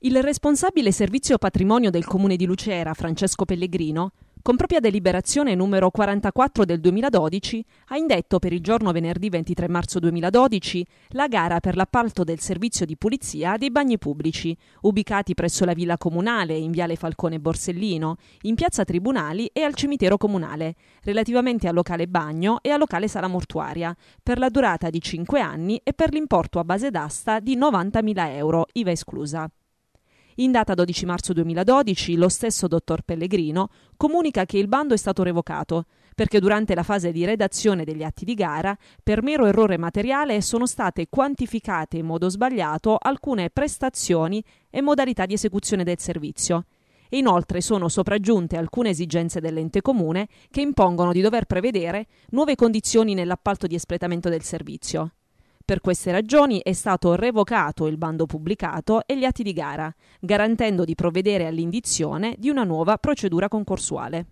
Il responsabile servizio patrimonio del comune di Lucera, Francesco Pellegrino, con propria deliberazione numero 44 del 2012, ha indetto per il giorno venerdì 23 marzo 2012 la gara per l'appalto del servizio di pulizia dei bagni pubblici, ubicati presso la Villa Comunale in Viale Falcone Borsellino, in Piazza Tribunali e al Cimitero Comunale, relativamente al locale bagno e al locale sala mortuaria, per la durata di 5 anni e per l'importo a base d'asta di 90.000 euro, IVA esclusa. In data 12 marzo 2012 lo stesso dottor Pellegrino comunica che il bando è stato revocato perché durante la fase di redazione degli atti di gara, per mero errore materiale, sono state quantificate in modo sbagliato alcune prestazioni e modalità di esecuzione del servizio. E inoltre sono sopraggiunte alcune esigenze dell'ente comune che impongono di dover prevedere nuove condizioni nell'appalto di espletamento del servizio. Per queste ragioni è stato revocato il bando pubblicato e gli atti di gara, garantendo di provvedere all'indizione di una nuova procedura concorsuale.